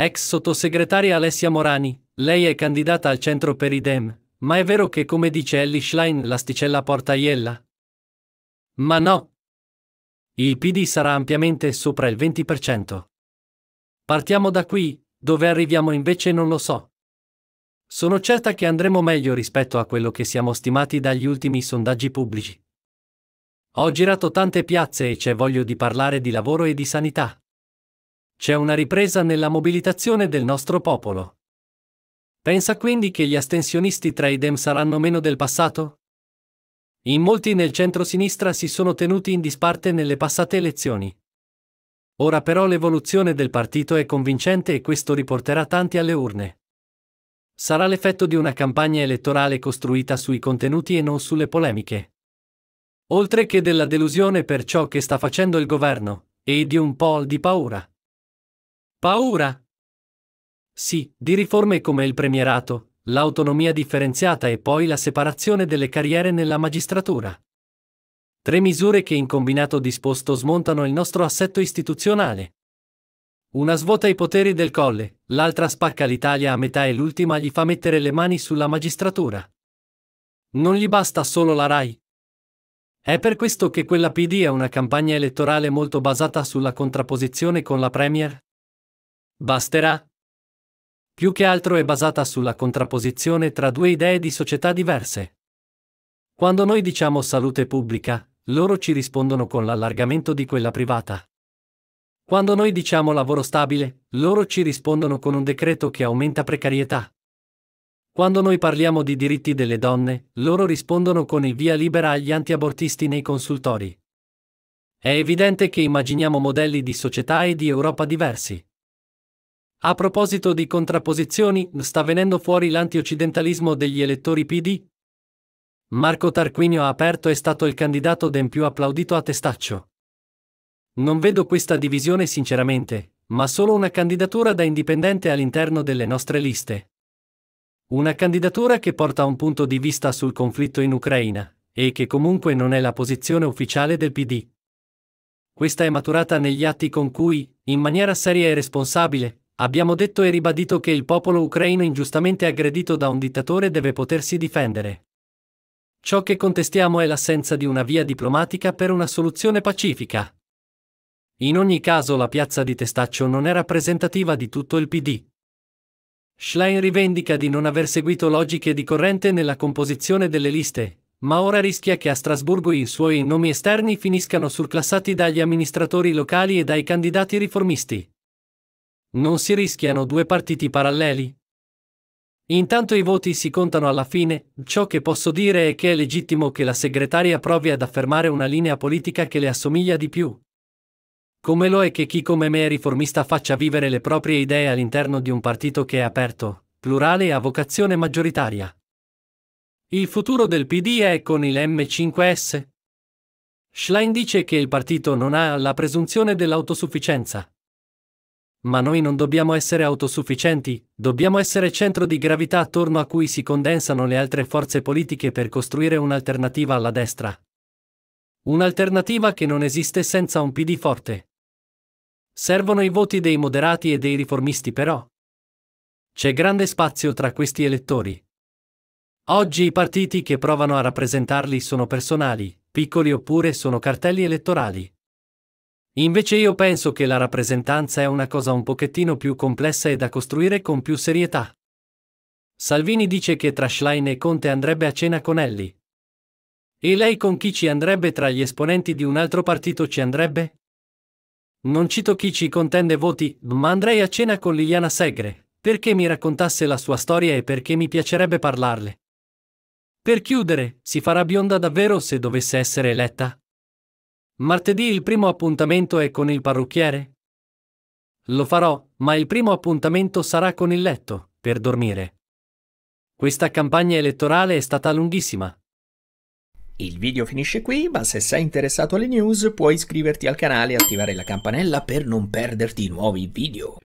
Ex sottosegretaria Alessia Morani, lei è candidata al centro per i Dem, ma è vero che come dice Ellie Schlein l'asticella porta iella? Ma no! Il PD sarà ampiamente sopra il 20%. Partiamo da qui, dove arriviamo invece non lo so. Sono certa che andremo meglio rispetto a quello che siamo stimati dagli ultimi sondaggi pubblici. Ho girato tante piazze e c'è voglio di parlare di lavoro e di sanità. C'è una ripresa nella mobilitazione del nostro popolo. Pensa quindi che gli astensionisti tra i Dem saranno meno del passato? In molti nel centro-sinistra si sono tenuti in disparte nelle passate elezioni. Ora però l'evoluzione del partito è convincente e questo riporterà tanti alle urne. Sarà l'effetto di una campagna elettorale costruita sui contenuti e non sulle polemiche. Oltre che della delusione per ciò che sta facendo il governo, e di un po' di paura. Paura. Sì, di riforme come il premierato, l'autonomia differenziata e poi la separazione delle carriere nella magistratura. Tre misure che in combinato disposto smontano il nostro assetto istituzionale. Una svuota i poteri del colle, l'altra spacca l'Italia a metà e l'ultima gli fa mettere le mani sulla magistratura. Non gli basta solo la RAI. È per questo che quella PD è una campagna elettorale molto basata sulla contrapposizione con la Premier, Basterà? Più che altro è basata sulla contrapposizione tra due idee di società diverse. Quando noi diciamo salute pubblica, loro ci rispondono con l'allargamento di quella privata. Quando noi diciamo lavoro stabile, loro ci rispondono con un decreto che aumenta precarietà. Quando noi parliamo di diritti delle donne, loro rispondono con il via libera agli antiabortisti nei consultori. È evidente che immaginiamo modelli di società e di Europa diversi. A proposito di contrapposizioni, sta venendo fuori l'antioccidentalismo degli elettori PD? Marco Tarquinio ha aperto è stato il candidato den più applaudito a testaccio. Non vedo questa divisione sinceramente, ma solo una candidatura da indipendente all'interno delle nostre liste. Una candidatura che porta un punto di vista sul conflitto in Ucraina, e che comunque non è la posizione ufficiale del PD. Questa è maturata negli atti con cui, in maniera seria e responsabile, Abbiamo detto e ribadito che il popolo ucraino ingiustamente aggredito da un dittatore deve potersi difendere. Ciò che contestiamo è l'assenza di una via diplomatica per una soluzione pacifica. In ogni caso la piazza di Testaccio non è rappresentativa di tutto il PD. Schlein rivendica di non aver seguito logiche di corrente nella composizione delle liste, ma ora rischia che a Strasburgo i suoi nomi esterni finiscano surclassati dagli amministratori locali e dai candidati riformisti. Non si rischiano due partiti paralleli? Intanto i voti si contano alla fine, ciò che posso dire è che è legittimo che la segretaria provi ad affermare una linea politica che le assomiglia di più. Come lo è che chi come me è riformista faccia vivere le proprie idee all'interno di un partito che è aperto, plurale e a vocazione maggioritaria. Il futuro del PD è con il M5S. Schlein dice che il partito non ha la presunzione dell'autosufficienza. Ma noi non dobbiamo essere autosufficienti, dobbiamo essere centro di gravità attorno a cui si condensano le altre forze politiche per costruire un'alternativa alla destra. Un'alternativa che non esiste senza un PD forte. Servono i voti dei moderati e dei riformisti però. C'è grande spazio tra questi elettori. Oggi i partiti che provano a rappresentarli sono personali, piccoli oppure sono cartelli elettorali. Invece io penso che la rappresentanza è una cosa un pochettino più complessa e da costruire con più serietà. Salvini dice che tra Schlein e Conte andrebbe a cena con Elli. E lei con chi ci andrebbe tra gli esponenti di un altro partito ci andrebbe? Non cito chi ci contende voti, ma andrei a cena con Liliana Segre, perché mi raccontasse la sua storia e perché mi piacerebbe parlarle. Per chiudere, si farà bionda davvero se dovesse essere eletta? Martedì il primo appuntamento è con il parrucchiere? Lo farò, ma il primo appuntamento sarà con il letto, per dormire. Questa campagna elettorale è stata lunghissima. Il video finisce qui, ma se sei interessato alle news puoi iscriverti al canale e attivare la campanella per non perderti i nuovi video.